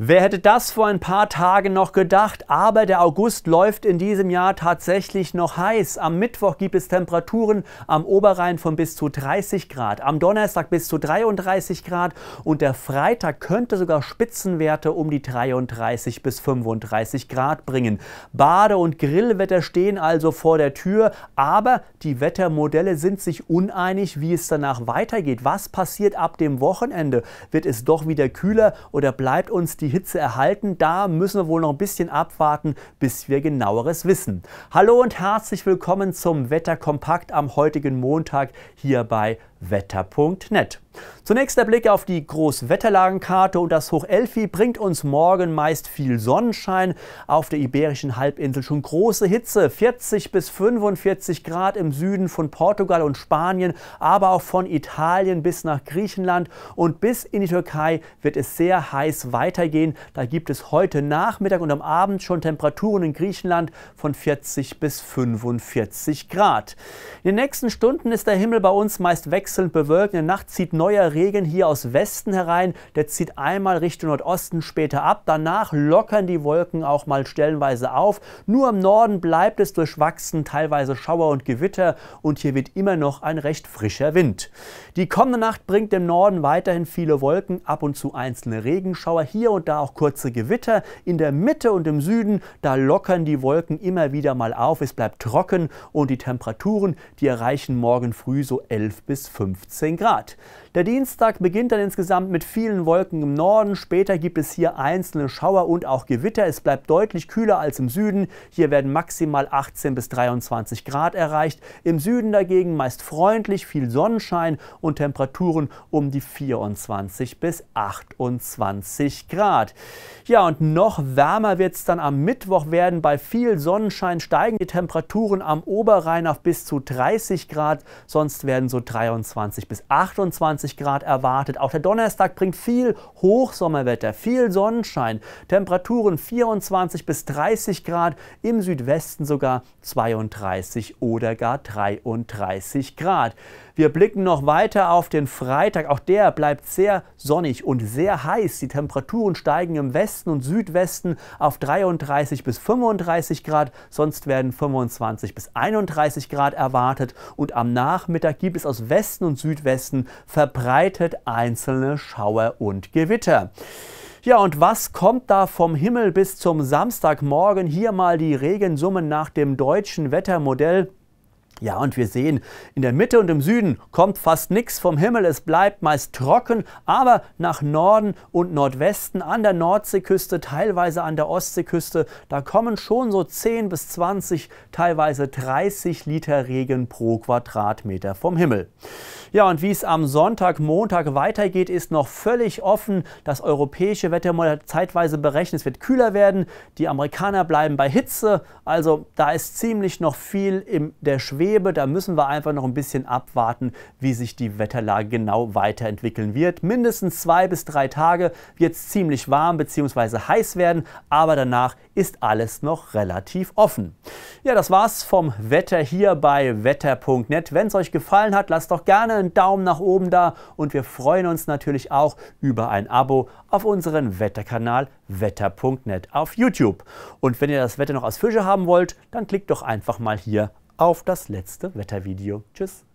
Wer hätte das vor ein paar Tagen noch gedacht? Aber der August läuft in diesem Jahr tatsächlich noch heiß. Am Mittwoch gibt es Temperaturen am Oberrhein von bis zu 30 Grad, am Donnerstag bis zu 33 Grad und der Freitag könnte sogar Spitzenwerte um die 33 bis 35 Grad bringen. Bade- und Grillwetter stehen also vor der Tür, aber die Wettermodelle sind sich uneinig, wie es danach weitergeht. Was passiert ab dem Wochenende? Wird es doch wieder kühler oder bleibt uns die die Hitze erhalten. Da müssen wir wohl noch ein bisschen abwarten, bis wir genaueres wissen. Hallo und herzlich willkommen zum Wetterkompakt am heutigen Montag hier bei wetter.net. Zunächst der Blick auf die Großwetterlagenkarte und das Hochelfi bringt uns morgen meist viel Sonnenschein, auf der iberischen Halbinsel schon große Hitze, 40 bis 45 Grad im Süden von Portugal und Spanien, aber auch von Italien bis nach Griechenland und bis in die Türkei wird es sehr heiß weitergehen. Da gibt es heute Nachmittag und am Abend schon Temperaturen in Griechenland von 40 bis 45 Grad. In den nächsten Stunden ist der Himmel bei uns meist wechselnd wechselnd bewölkt. In der Nacht zieht neuer Regen hier aus Westen herein. Der zieht einmal Richtung Nordosten später ab. Danach lockern die Wolken auch mal stellenweise auf. Nur im Norden bleibt es durchwachsen, teilweise Schauer und Gewitter. Und hier wird immer noch ein recht frischer Wind. Die kommende Nacht bringt im Norden weiterhin viele Wolken, ab und zu einzelne Regenschauer, hier und da auch kurze Gewitter. In der Mitte und im Süden, da lockern die Wolken immer wieder mal auf. Es bleibt trocken und die Temperaturen, die erreichen morgen früh so 11 bis 15 Grad. Der Dienstag beginnt dann insgesamt mit vielen Wolken im Norden. Später gibt es hier einzelne Schauer und auch Gewitter. Es bleibt deutlich kühler als im Süden. Hier werden maximal 18 bis 23 Grad erreicht. Im Süden dagegen meist freundlich, viel Sonnenschein und Temperaturen um die 24 bis 28 Grad. Ja, und noch wärmer wird es dann am Mittwoch werden. Bei viel Sonnenschein steigen die Temperaturen am Oberrhein auf bis zu 30 Grad. Sonst werden so 23 24 bis 28 Grad erwartet. Auch der Donnerstag bringt viel Hochsommerwetter, viel Sonnenschein, Temperaturen 24 bis 30 Grad, im Südwesten sogar 32 oder gar 33 Grad. Wir blicken noch weiter auf den Freitag. Auch der bleibt sehr sonnig und sehr heiß. Die Temperaturen steigen im Westen und Südwesten auf 33 bis 35 Grad. Sonst werden 25 bis 31 Grad erwartet. Und am Nachmittag gibt es aus Westen Westen und Südwesten verbreitet einzelne Schauer und Gewitter. Ja, und was kommt da vom Himmel bis zum Samstagmorgen? Hier mal die Regensummen nach dem deutschen Wettermodell. Ja, und wir sehen, in der Mitte und im Süden kommt fast nichts vom Himmel. Es bleibt meist trocken, aber nach Norden und Nordwesten, an der Nordseeküste, teilweise an der Ostseeküste, da kommen schon so 10 bis 20, teilweise 30 Liter Regen pro Quadratmeter vom Himmel. Ja, und wie es am Sonntag, Montag weitergeht, ist noch völlig offen. Das europäische Wettermodell zeitweise berechnet, es wird kühler werden. Die Amerikaner bleiben bei Hitze. Also da ist ziemlich noch viel in der Schwere Rebe. Da müssen wir einfach noch ein bisschen abwarten, wie sich die Wetterlage genau weiterentwickeln wird. Mindestens zwei bis drei Tage wird es ziemlich warm bzw. heiß werden, aber danach ist alles noch relativ offen. Ja, das war's vom Wetter hier bei wetter.net. Wenn es euch gefallen hat, lasst doch gerne einen Daumen nach oben da und wir freuen uns natürlich auch über ein Abo auf unseren Wetterkanal wetter.net auf YouTube. Und wenn ihr das Wetter noch aus Fische haben wollt, dann klickt doch einfach mal hier auf das letzte Wettervideo. Tschüss!